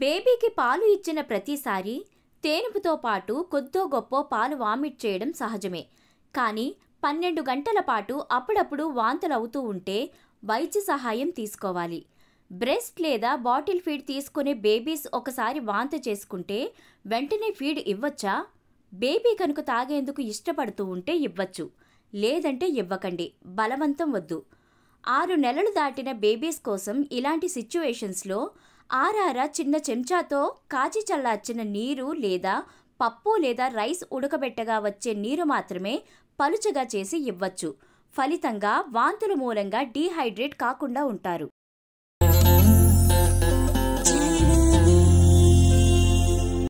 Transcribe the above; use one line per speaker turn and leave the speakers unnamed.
బేబీకి పాలు ఇచ్చిన ప్రతిసారి తేనుపుతో పాటు కొద్దో గొప్ప పాలు వామిట్ చేయడం సహజమే కానీ పన్నెండు గంటల పాటు అప్పుడప్పుడు అవుతూ ఉంటే వైద్య సహాయం తీసుకోవాలి బ్రెస్ట్ లేదా బాటిల్ ఫీడ్ తీసుకునే బేబీస్ ఒకసారి వాంత చేసుకుంటే వెంటనే ఫీడ్ ఇవ్వచ్చా బేబీ కనుక తాగేందుకు ఇష్టపడుతూ ఉంటే ఇవ్వచ్చు లేదంటే ఇవ్వకండి బలవంతం వద్దు ఆరు నెలలు దాటిన బేబీస్ కోసం ఇలాంటి సిచ్యువేషన్స్లో ఆరారా చిన్న చెంచాతో కాచి చల్లార్చిన నీరు లేదా పప్పు లేదా రైస్ ఉడకబెట్టగా వచ్చే నీరు మాత్రమే పలుచగా చేసి ఇవ్వచ్చు ఫలితంగా వాంతుల మూలంగా డీహైడ్రేట్ కాకుండా ఉంటారు